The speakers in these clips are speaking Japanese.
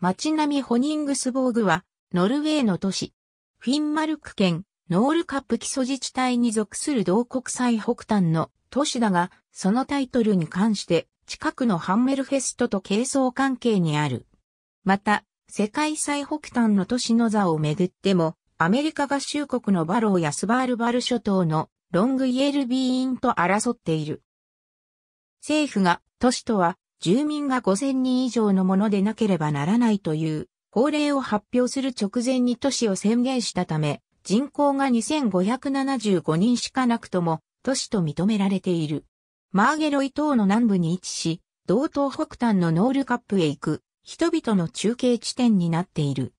街並みホニングスボーグは、ノルウェーの都市。フィンマルク県、ノールカップ基礎自治体に属する同国際北端の都市だが、そのタイトルに関して、近くのハンメルフェストと係争関係にある。また、世界最北端の都市の座をめぐっても、アメリカ合衆国のバローやスバールバル諸島のロングイエルビーインと争っている。政府が都市とは住民が5000人以上のものでなければならないという法令を発表する直前に都市を宣言したため、人口が2575人しかなくとも都市と認められている。マーゲロイ島の南部に位置し、道東北端のノールカップへ行く人々の中継地点になっている。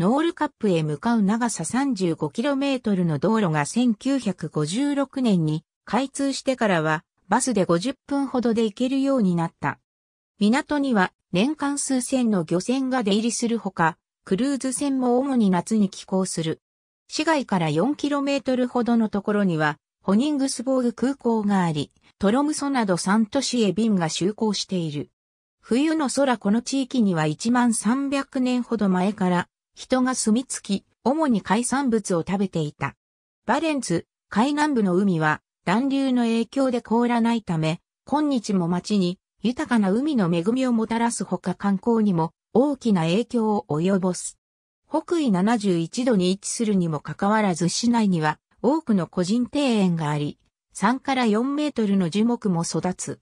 ノールカップへ向かう長さ 35km の道路が1956年に開通してからはバスで50分ほどで行けるようになった。港には年間数千の漁船が出入りするほか、クルーズ船も主に夏に寄港する。市街から 4km ほどのところには、ホニングスボーグ空港があり、トロムソなど3都市へ便が就航している。冬の空この地域には1万300年ほど前から人が住み着き、主に海産物を食べていた。バレンツ、海南部の海は暖流の影響で凍らないため、今日も街に豊かな海の恵みをもたらすほか観光にも大きな影響を及ぼす。北緯71度に位置するにもかかわらず市内には多くの個人庭園があり、3から4メートルの樹木も育つ。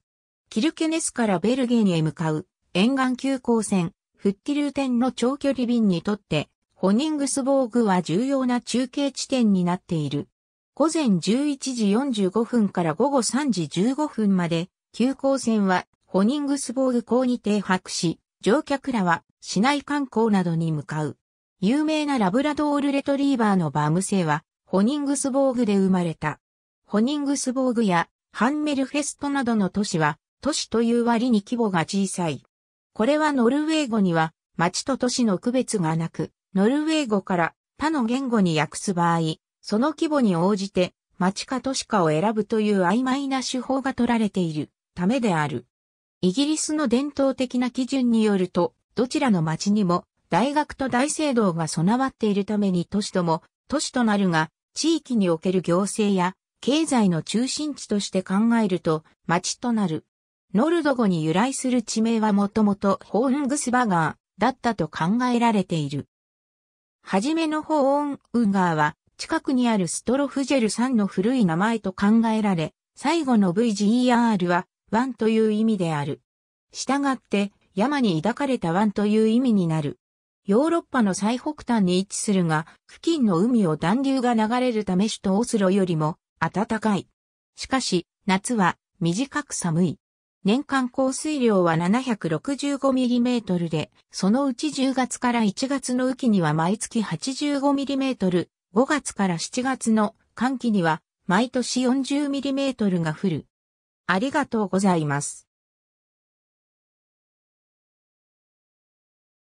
キルケネスからベルゲンへ向かう沿岸急行線、フッティル店の長距離便にとって、ホニングスボーグは重要な中継地点になっている。午前11時45分から午後3時15分まで、急行線はホニングスボーグ港に停泊し、乗客らは市内観光などに向かう。有名なラブラドールレトリーバーのバームセは、ホニングスボーグで生まれた。ホニングスボーグやハンメルフェストなどの都市は、都市という割に規模が小さい。これはノルウェー語には、町と都市の区別がなく、ノルウェー語から他の言語に訳す場合、その規模に応じて、町か都市かを選ぶという曖昧な手法が取られているためである。イギリスの伝統的な基準によると、どちらの町にも大学と大聖堂が備わっているために都市とも、都市となるが、地域における行政や経済の中心地として考えると、町となる。ノルド語に由来する地名はもともとホーングスバガーだったと考えられている。はじめのホーンウンガーは近くにあるストロフジェルさんの古い名前と考えられ、最後の VGER は湾という意味である。したがって、山に抱かれた湾という意味になる。ヨーロッパの最北端に位置するが、付近の海を暖流が流れるため首都オスロよりも暖かい。しかし、夏は短く寒い。年間降水量は 765mm で、そのうち10月から1月の雨季には毎月 85mm、5月から7月の寒季には毎年 40mm が降る。ありがとうございます。